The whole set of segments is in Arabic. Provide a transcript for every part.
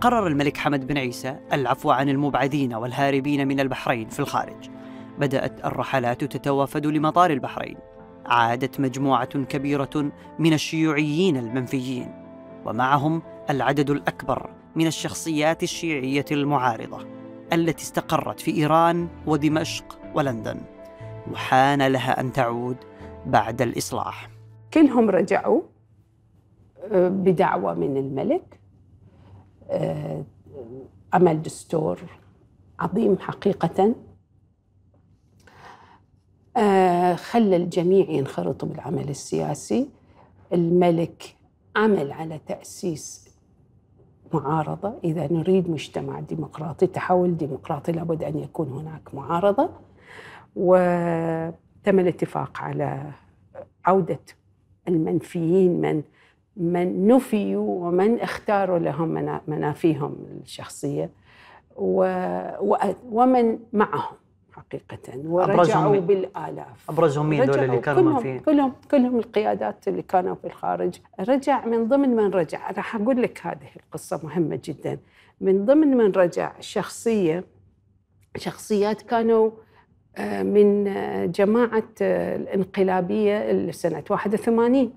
قرر الملك حمد بن عيسى العفو عن المبعدين والهاربين من البحرين في الخارج بدأت الرحلات تتوافد لمطار البحرين عادت مجموعة كبيرة من الشيوعيين المنفيين ومعهم العدد الأكبر من الشخصيات الشيعية المعارضة التي استقرت في إيران ودمشق ولندن وحان لها أن تعود بعد الإصلاح كلهم رجعوا آه، بدعوة من الملك آه، أمل دستور عظيم حقيقة آه، خلى الجميع ينخرطوا بالعمل السياسي الملك عمل على تأسيس معارضة إذا نريد مجتمع ديمقراطي تحول ديمقراطي لابد أن يكون هناك معارضة وتم الاتفاق على عودة المنفيين من من نفيوا ومن اختاروا لهم منافيهم الشخصيه ومن معهم حقيقة ورجعوا بالآلاف أبرزهم مين دول اللي كانوا كلهم فيه؟ كلهم كلهم القيادات اللي كانوا في الخارج رجع من ضمن من رجع راح أقول لك هذه القصة مهمة جدا من ضمن من رجع شخصية شخصيات كانوا آه، من آه، جماعة آه، الانقلابية سنة 81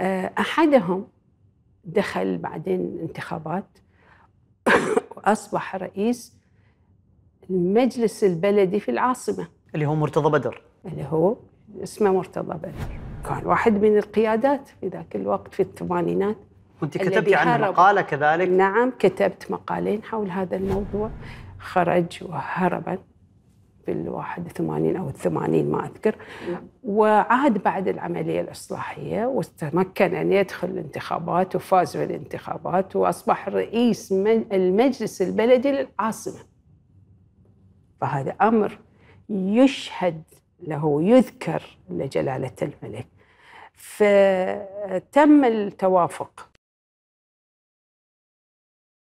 آه، أحدهم دخل بعدين انتخابات وأصبح رئيس المجلس البلدي في العاصمة اللي هو مرتضى بدر اللي هو اسمه مرتضى بدر كان واحد من القيادات في ذاك الوقت في الثمانينات وانت كتبتي عنه مقاله كذلك نعم كتبت مقالين حول هذا الموضوع خرج وهربا بال 81 أو 80 ما أذكر وعاد بعد العملية الإصلاحية وتمكن أن يدخل الانتخابات وفاز بالانتخابات وأصبح رئيس المجلس البلدي للعاصمة فهذا أمر يشهد له يذكر لجلالة الملك فتم التوافق